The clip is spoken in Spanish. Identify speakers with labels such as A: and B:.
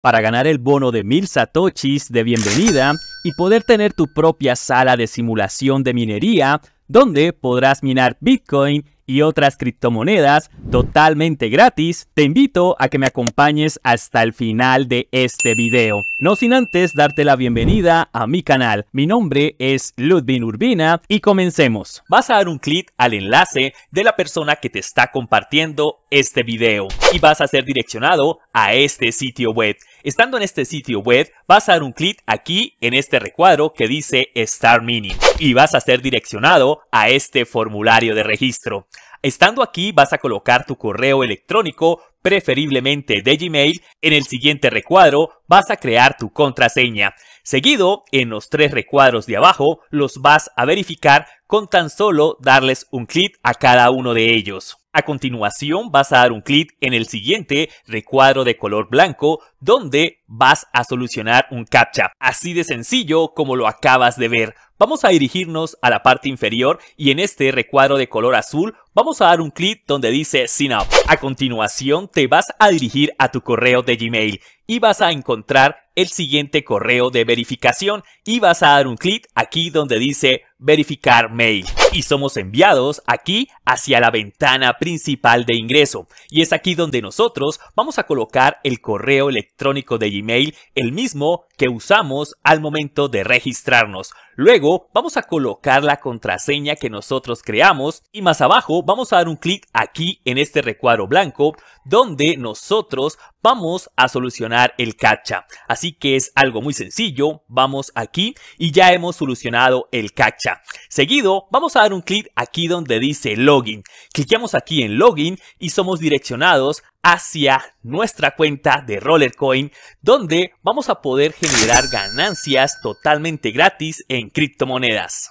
A: para ganar el bono de 1000 satoshis de bienvenida y poder tener tu propia sala de simulación de minería donde podrás minar Bitcoin y otras criptomonedas totalmente gratis, te invito a que me acompañes hasta el final de este video. No sin antes darte la bienvenida a mi canal. Mi nombre es Ludwin Urbina y comencemos. Vas a dar un clic al enlace de la persona que te está compartiendo este video y vas a ser direccionado a este sitio web. Estando en este sitio web, vas a dar un clic aquí en este recuadro que dice Star Mini y vas a ser direccionado a este formulario de registro. Estando aquí vas a colocar tu correo electrónico, preferiblemente de Gmail, en el siguiente recuadro vas a crear tu contraseña. Seguido, en los tres recuadros de abajo, los vas a verificar con tan solo darles un clic a cada uno de ellos. A continuación vas a dar un clic en el siguiente recuadro de color blanco donde vas a solucionar un CAPTCHA. Así de sencillo como lo acabas de ver. Vamos a dirigirnos a la parte inferior y en este recuadro de color azul vamos a dar un clic donde dice Sign Up. A continuación te vas a dirigir a tu correo de Gmail y vas a encontrar el siguiente correo de verificación y vas a dar un clic aquí donde dice verificar mail. Y somos enviados aquí hacia la ventana principal de ingreso. Y es aquí donde nosotros vamos a colocar el correo electrónico de Gmail, el mismo que usamos al momento de registrarnos. Luego vamos a colocar la contraseña que nosotros creamos y más abajo vamos a dar un clic aquí en este recuadro blanco donde nosotros vamos a solucionar el captcha. Así que es algo muy sencillo, vamos aquí y ya hemos solucionado el captcha. Seguido vamos a dar un clic aquí donde dice login. Cliqueamos aquí en login y somos direccionados hacia nuestra cuenta de Rollercoin donde vamos a poder generar ganancias totalmente gratis en criptomonedas.